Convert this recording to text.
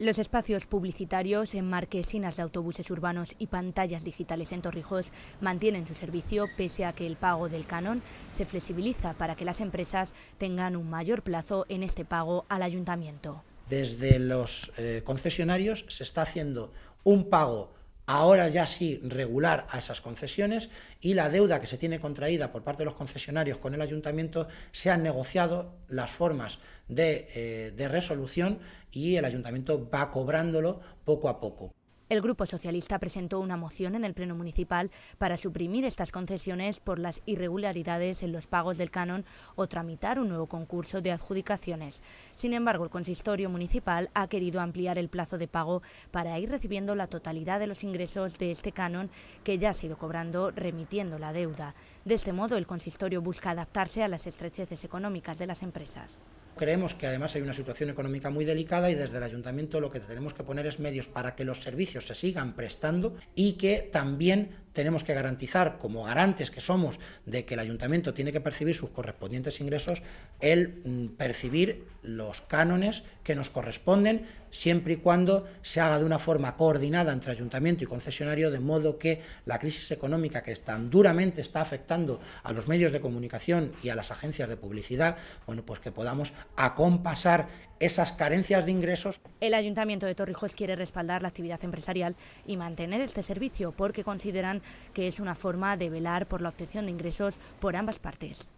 Los espacios publicitarios en marquesinas de autobuses urbanos y pantallas digitales en Torrijos mantienen su servicio pese a que el pago del canon se flexibiliza para que las empresas tengan un mayor plazo en este pago al ayuntamiento. Desde los eh, concesionarios se está haciendo un pago ahora ya sí regular a esas concesiones y la deuda que se tiene contraída por parte de los concesionarios con el ayuntamiento se han negociado las formas de, eh, resolución y el ayuntamiento va cobrándolo poco a poco. El Grupo Socialista presentó una moción en el Pleno Municipal para suprimir estas concesiones por las irregularidades en los pagos del canon o tramitar un nuevo concurso de adjudicaciones. Sin embargo, el Consistorio Municipal ha querido ampliar el plazo de pago para ir recibiendo la totalidad de los ingresos de este canon que ya ha sido cobrando remitiendo la deuda. De este modo, el Consistorio busca adaptarse a las estrecheces económicas de las empresas. Creemos que además hay una situación económica muy delicada y desde el ayuntamiento lo que tenemos que poner es medios para que los servicios se sigan prestando y que también tenemos que garantizar, como garantes que somos, de que el ayuntamiento tiene que percibir sus correspondientes ingresos, el mm, percibir los cánones que nos corresponden, siempre y cuando se haga de una forma coordinada entre ayuntamiento y concesionario, de modo que la crisis económica que tan duramente está afectando a los medios de comunicación y a las agencias de publicidad, bueno, pues que podamos acompasar esas carencias de ingresos. El Ayuntamiento de Torrijos quiere respaldar la actividad empresarial y mantener este servicio porque consideran que es una forma de velar por la obtención de ingresos por ambas partes.